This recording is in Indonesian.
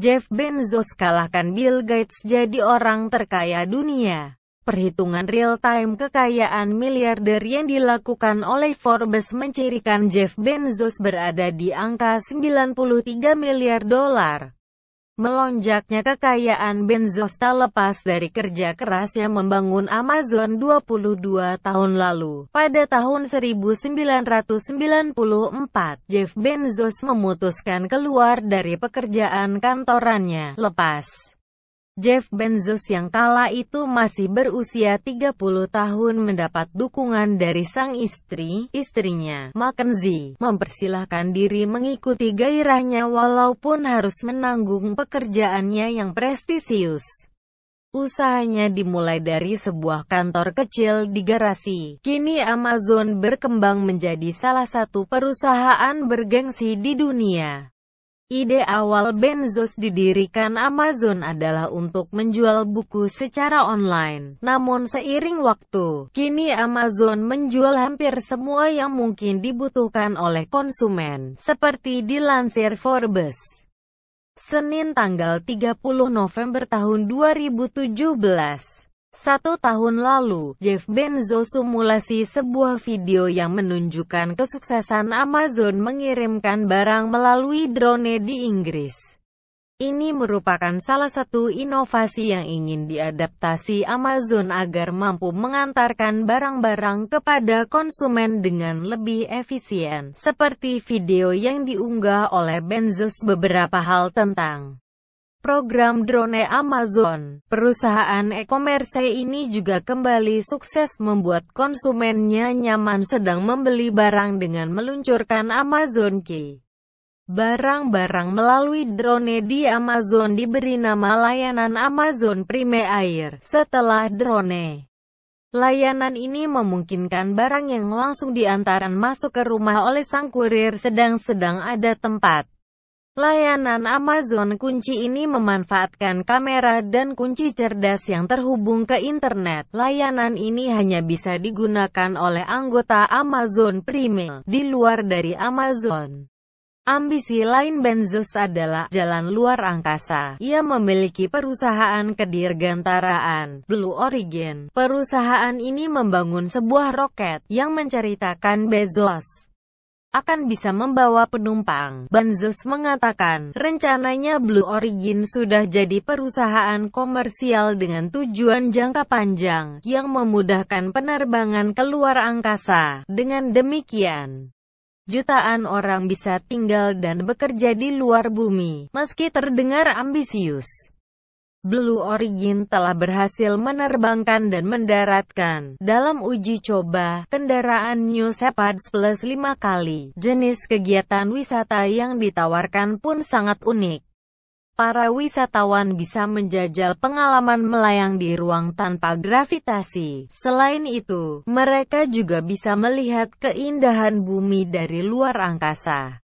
Jeff Bezos kalahkan Bill Gates jadi orang terkaya dunia. Perhitungan real-time kekayaan miliarder yang dilakukan oleh Forbes mencirikan Jeff Bezos berada di angka 93 miliar dolar. Melonjaknya kekayaan tak lepas dari kerja kerasnya membangun Amazon 22 tahun lalu. Pada tahun 1994, Jeff Bezos memutuskan keluar dari pekerjaan kantorannya, lepas Jeff Bezos yang kala itu masih berusia 30 tahun mendapat dukungan dari sang istri, istrinya, Mackenzie, mempersilahkan diri mengikuti gairahnya walaupun harus menanggung pekerjaannya yang prestisius. Usahanya dimulai dari sebuah kantor kecil di garasi. Kini Amazon berkembang menjadi salah satu perusahaan bergengsi di dunia. Ide awal Benzos didirikan Amazon adalah untuk menjual buku secara online. Namun seiring waktu, kini Amazon menjual hampir semua yang mungkin dibutuhkan oleh konsumen, seperti dilansir Forbes. Senin tanggal 30 November tahun 2017. Satu tahun lalu, Jeff Bezos simulasi sebuah video yang menunjukkan kesuksesan Amazon mengirimkan barang melalui drone di Inggris. Ini merupakan salah satu inovasi yang ingin diadaptasi Amazon agar mampu mengantarkan barang-barang kepada konsumen dengan lebih efisien, seperti video yang diunggah oleh Bezos beberapa hal tentang Program drone Amazon, perusahaan e-commerce ini juga kembali sukses membuat konsumennya nyaman sedang membeli barang dengan meluncurkan Amazon Key. Barang-barang melalui drone di Amazon diberi nama layanan Amazon Prime Air setelah drone. Layanan ini memungkinkan barang yang langsung diantaran masuk ke rumah oleh sang kurir sedang-sedang ada tempat Layanan Amazon kunci ini memanfaatkan kamera dan kunci cerdas yang terhubung ke internet. Layanan ini hanya bisa digunakan oleh anggota Amazon Prime, di luar dari Amazon. Ambisi lain Benzos adalah jalan luar angkasa. Ia memiliki perusahaan kedirgantaraan, Blue Origin. Perusahaan ini membangun sebuah roket yang menceritakan Bezos akan bisa membawa penumpang. Banzos mengatakan, rencananya Blue Origin sudah jadi perusahaan komersial dengan tujuan jangka panjang, yang memudahkan penerbangan ke luar angkasa. Dengan demikian, jutaan orang bisa tinggal dan bekerja di luar bumi, meski terdengar ambisius. Blue Origin telah berhasil menerbangkan dan mendaratkan dalam uji coba kendaraan New Shepard Plus 5 kali. Jenis kegiatan wisata yang ditawarkan pun sangat unik. Para wisatawan bisa menjajal pengalaman melayang di ruang tanpa gravitasi. Selain itu, mereka juga bisa melihat keindahan bumi dari luar angkasa.